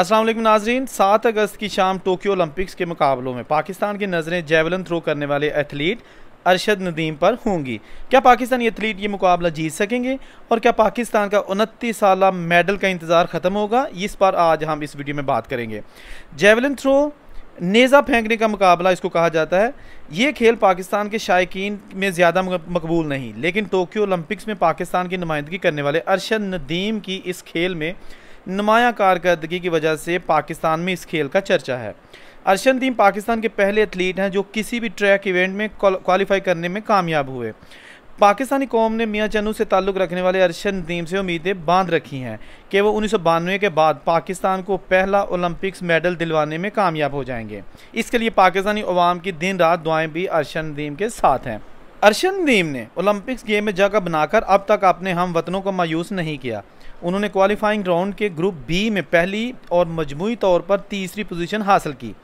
असलम नाजरीन सात अगस्त की शाम टोक्यो ओलंपिक्स के मुकाबलों में पाकिस्तान की नज़रें जेवलन थ्रो करने वाले एथलीट अरशद नदीम पर होंगी क्या पाकिस्तानी एथलीट ये मुकाबला जीत सकेंगे और क्या पाकिस्तान का उनतीस साल मेडल का इंतज़ार ख़त्म होगा इस पर आज हम इस वीडियो में बात करेंगे जेवलन थ्रो नेज़ा फेंकने का मुकाबला इसको कहा जाता है ये खेल पाकिस्तान के शायक में ज़्यादा मकबूल नहीं लेकिन टोक्यो ओलंपिक्स में पाकिस्तान की नुमाइंदगी करने वाले अरशद नदीम की इस खेल में नुमाया कारकर्दगी की वजह से पाकिस्तान में इस खेल का चर्चा है अर्शन दीम पाकिस्तान के पहले एथलीट हैं जो किसी भी ट्रैक इवेंट में क्वालिफाई करने में कामयाब हुए पाकिस्तानी कौम ने मियाँ चनू से ताल्लुक़ रखने वाले अर्शन दीम से उम्मीदें बांध रखी हैं कि वो उन्नीस के बाद पाकिस्तान को पहला ओलंपिक्स मेडल दिलवाने में कामयाब हो जाएंगे इसके लिए पाकिस्तानी अवाम की दिन रात दुआएं भी अर्शन दीम के साथ हैं अर्शन दीम ने ओलंपिक्स गेम में जगह बनाकर अब तक अपने हम वतनों को मायूस नहीं किया उन्होंने क्वालिफाइंग राउंड के ग्रुप बी में पहली और मजमू तौर पर तीसरी पोजीशन हासिल की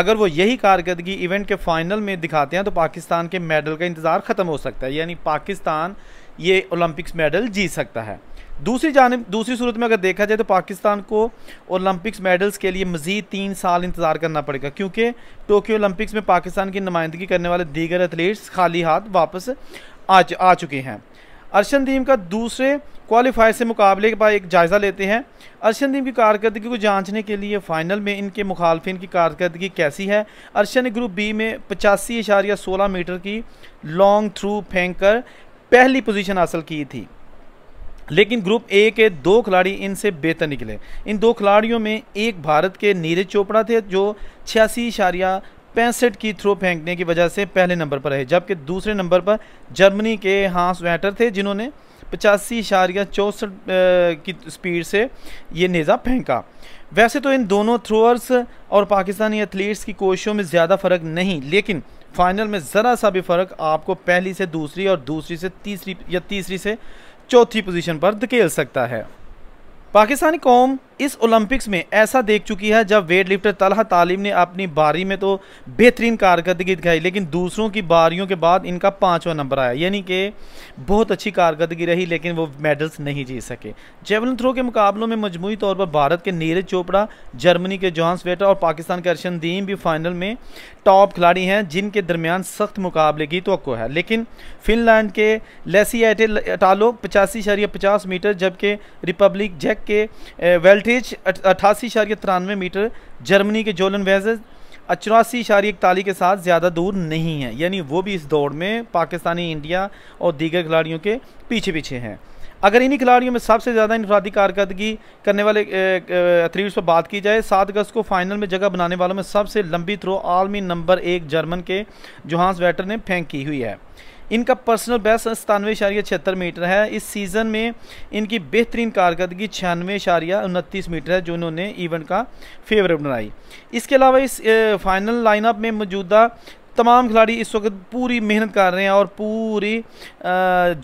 अगर वो यही कारकर्दगी इवेंट के फाइनल में दिखाते हैं तो पाकिस्तान के मेडल का इंतज़ार ख़त्म हो सकता है यानी पाकिस्तान ये ओलंपिक्स मेडल जीत सकता है दूसरी जानब दूसरी सूरत में अगर देखा जाए तो पाकिस्तान को ओलंपिक्स मेडल्स के लिए मज़ीद तीन साल इंतज़ार करना पड़ेगा क्योंकि टोक्यो ओलंपिक्स में पाकिस्तान की नुमाइंदगी करने वाले दीगर एथलीट्स खाली हाथ वापस आ, आ चुके हैं दीम का दूसरे क्वालिफायर से मुकाबले के बाद एक जायज़ा लेते हैं दीम की कारकर्दगी को जांचने के लिए फ़ाइनल में इनके मुखालफन की कारकर्दगी कैसी है अर्शन ने ग्रुप बी में पचासी इशारिया सोलह मीटर की लॉन्ग थ्रू फेंक कर पहली पोजीशन हासिल की थी लेकिन ग्रुप ए के दो खिलाड़ी इनसे बेहतर निकले इन दो खिलाड़ियों में एक भारत के नीरज चोपड़ा थे जो छियासी इशारिया पैंसठ की थ्रो फेंकने की वजह से पहले नंबर पर रहे जबकि दूसरे नंबर पर जर्मनी के हांस वैटर थे जिन्होंने पचासी इशारिया चौंसठ की स्पीड से ये नेज़ा फेंका वैसे तो इन दोनों थ्रोअर्स और पाकिस्तानी एथलीट्स की कोशिशों में ज़्यादा फ़र्क नहीं लेकिन फाइनल में ज़रा सा भी फ़र्क आपको पहली से दूसरी और दूसरी से तीसरी या तीसरी से चौथी पोजीशन पर धकेल सकता है पाकिस्तानी कौम इस ओलंपिक्स में ऐसा देख चुकी है जब वेट लिफ्टर तलहा तालीम ने अपनी बारी में तो बेहतरीन कारकर्दगी दिखाई लेकिन दूसरों की बारियों के बाद इनका पाँचवा नंबर आया यानी कि बहुत अच्छी कारकर्दगी रही लेकिन वो मेडल्स नहीं जीत सके जेवलन थ्रो के मुकाबलों में मजमू तौर पर भारत के नीरज चोपड़ा जर्मनी के जॉन्स वेटर और पाकिस्तान के अर्शन दीम भी फाइनल में टॉप खिलाड़ी हैं जिनके दरमियान सख्त मुकाबले की तो है लेकिन फिनलैंड के लेसी एटे टालो पचासी मीटर जबकि रिपब्लिक जैक के वेल्ट एथेज अट्ठासी इशारे तिरानवे मीटर जर्मनी के जोलन वेज अचरासी इशारे इकताली के साथ ज़्यादा दूर नहीं है यानी वो भी इस दौड़ में पाकिस्तानी इंडिया और दीगर खिलाड़ियों के पीछे पीछे हैं अगर इन्हीं खिलाड़ियों में सबसे ज़्यादा इनफरादी कारकर्दगी करने वाले एथलीट्स पर बात की जाए सात अगस्त को फाइनल में जगह बनाने वालों में सबसे लंबी थ्रो आलमी नंबर एक जर्मन के जोहान्स वेटर ने फेंक की हुई है इनका पर्सनल बेस्ट सतानवे इशारिया छिहत्तर मीटर है इस सीज़न में इनकी बेहतरीन कारकर्दगी छियानवे इशारिया उनतीस मीटर है जो इन्होंने इवेंट का फेवरेट बनाई इसके अलावा इस फाइनल लाइनअप में मौजूदा तमाम खिलाड़ी इस वक्त पूरी मेहनत कर रहे हैं और पूरी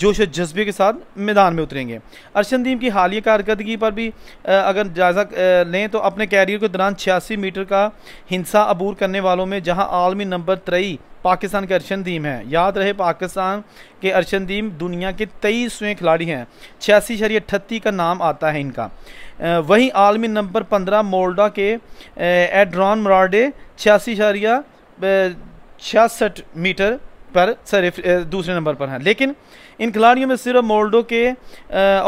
जोश जज्बे के साथ मैदान में उतरेंगे अर्शनदीप की हालिया कारकर्दगी पर भी अगर जायज़ा लें तो अपने कैरियर के दौरान छियासी मीटर का हिंसा अबूर करने वालों में जहां आलमी नंबर तई पाकिस्तान के अर्शनदीम हैं याद रहे पाकिस्तान के अर्शनदीम दुनिया के तेईसवें खिलाड़ी हैं छियासी शरी अठत्ती का नाम आता है इनका वहीं आलमी नंबर पंद्रह मोल्डा के एड्रॉन मराडे छियासी शरिया छियासठ मीटर पर सर दूसरे नंबर पर हैं लेकिन इन खिलाड़ियों में सिर्फ मोल्डो के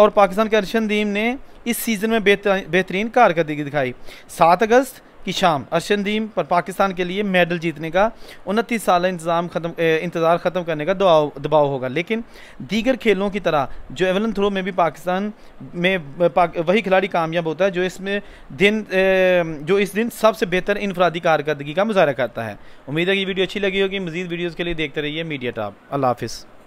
और पाकिस्तान के अरशन दीम ने इस सीज़न में बेहतरीन कारकर्दगी दिखाई सात अगस्त की शाम अर्शनदीम पर पाकिस्तान के लिए मेडल जीतने का उनतीस साल इंतजाम खत्म इंतज़ार ख़त्म करने का दबाव दबाव होगा लेकिन दीगर खेलों की तरह जो एवलन थ्रो में भी पाकिस्तान में पाक, वही खिलाड़ी कामयाब होता है जो इसमें दिन जो इस दिन सबसे बेहतर इनफरादी कारकर्दगी का मुजाहरा करता है उम्मीद है कि वीडियो अच्छी लगी होगी मजीद वीडियोज़ के लिए देखते रहिए मीडिया टाप अल्लाह हाफ़